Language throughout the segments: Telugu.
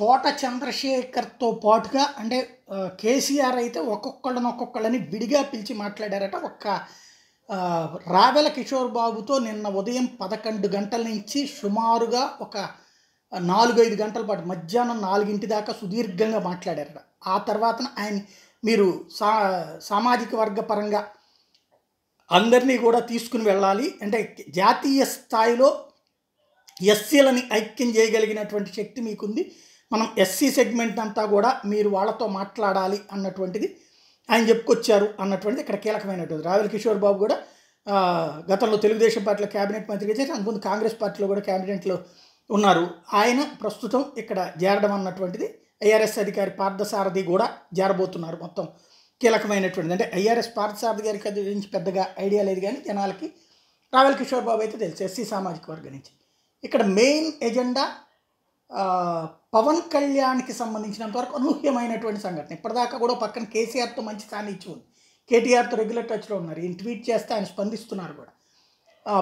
తోట చంద్రశేఖర్తో పాటుగా అంటే కేసీఆర్ అయితే ఒక్కొక్కళ్ళని ఒక్కొక్కళ్ళని విడిగా పిలిచి మాట్లాడారట ఒక్క రావెల కిషోర్ బాబుతో నిన్న ఉదయం పదకొండు గంటల నుంచి సుమారుగా ఒక నాలుగైదు గంటల పాటు మధ్యాహ్నం నాలుగింటి దాకా సుదీర్ఘంగా మాట్లాడారట ఆ తర్వాత ఆయన మీరు సా సామాజిక వర్గ పరంగా అందరినీ కూడా తీసుకుని వెళ్ళాలి అంటే జాతీయ స్థాయిలో ఎస్సీలని ఐక్యం చేయగలిగినటువంటి శక్తి మీకుంది మనం ఎస్సీ సెగ్మెంట్ అంతా కూడా మీరు వాళ్ళతో మాట్లాడాలి అన్నటువంటిది ఆయన చెప్పుకొచ్చారు అన్నటువంటిది ఇక్కడ కీలకమైనటువంటి రావెల కిషోర్ బాబు కూడా గతంలో తెలుగుదేశం పార్టీలో క్యాబినెట్ మంత్రిగా చేసి ముందు కాంగ్రెస్ పార్టీలో కూడా క్యాబినెట్లో ఉన్నారు ఆయన ప్రస్తుతం ఇక్కడ చేరడం అన్నటువంటిది ఐఆర్ఎస్ అధికారి పార్థసారథి కూడా జారబోతున్నారు మొత్తం కీలకమైనటువంటిది అంటే ఐఆర్ఎస్ పార్థసారథి గారి గురించి పెద్దగా ఐడియా లేదు కానీ జనాలకి రావెల్ కిషోర్ బాబు అయితే తెలుసు ఎస్సీ సామాజిక వర్గం నుంచి ఇక్కడ మెయిన్ ఎజెండా పవన్ కళ్యాణ్కి సంబంధించినంత వరకు అనూహ్యమైనటువంటి సంఘటన ఇప్పటిదాకా కూడా పక్కన కేసీఆర్తో మంచి ఇచ్చి ఉంది కేటీఆర్తో రెగ్యులర్ టచ్లో ఉన్నారు ఈయన ట్వీట్ చేస్తే ఆయన స్పందిస్తున్నారు కూడా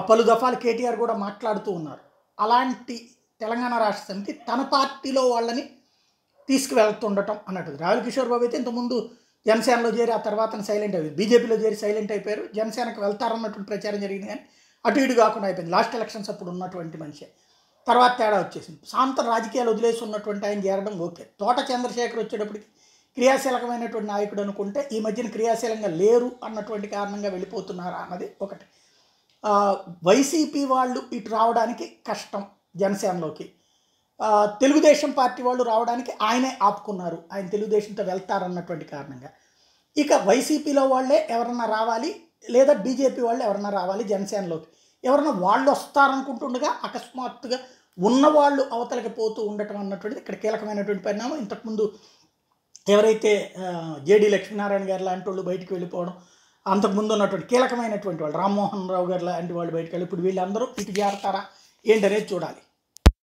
పలు దఫాలు కేటీఆర్ కూడా మాట్లాడుతూ ఉన్నారు అలాంటి తెలంగాణ రాష్ట్ర సమితి తన పార్టీలో వాళ్ళని తీసుకువెళ్తుండటం అన్నట్టు రాహుల్ కిషోర్ బాబు అయితే ఇంతకుముందు జనసేనలో చేరి ఆ తర్వాత సైలెంట్ అయ్యింది బీజేపీలో చేరి సైలెంట్ అయిపోయారు జనసేనకు వెళ్తారన్నటువంటి ప్రచారం జరిగింది కానీ అటు ఇటు కాకుండా అయిపోయింది లాస్ట్ ఎలక్షన్స్ అప్పుడు ఉన్నటువంటి మనిషి తర్వాత తేడా వచ్చేసింది సాంత రాజకీయాలు వదిలేసి ఉన్నటువంటి ఆయన చేరడం ఓకే తోట చంద్రశేఖర్ వచ్చేటప్పటికి క్రియాశీలకమైనటువంటి నాయకుడు అనుకుంటే ఈ మధ్యన క్రియాశీలంగా లేరు అన్నటువంటి కారణంగా వెళ్ళిపోతున్నారా అన్నది ఒకటి వైసీపీ వాళ్ళు ఇటు రావడానికి కష్టం జనసేనలోకి తెలుగుదేశం పార్టీ వాళ్ళు రావడానికి ఆయనే ఆపుకున్నారు ఆయన తెలుగుదేశంతో వెళ్తారన్నటువంటి కారణంగా ఇక వైసీపీలో వాళ్ళే ఎవరన్నా రావాలి లేదా బీజేపీ వాళ్ళు ఎవరన్నా రావాలి జనసేనలోకి ఎవరైనా వాళ్ళు వస్తారనుకుంటుండగా అకస్మాత్తుగా ఉన్నవాళ్ళు అవతలకి పోతూ ఉండటం అన్నటువంటిది ఇక్కడ కీలకమైనటువంటి పరిణామం ఇంతకుముందు ఎవరైతే జేడి లక్ష్మీనారాయణ గారు లాంటి వాళ్ళు బయటికి వెళ్ళిపోవడం అంతకుముందు ఉన్నటువంటి కీలకమైనటువంటి వాళ్ళు రామ్మోహన్ రావు గారు లాంటి వాళ్ళు బయటికి వెళ్ళి ఇప్పుడు వీళ్ళందరూ ఇటు చేరతారా ఏంటనేది చూడాలి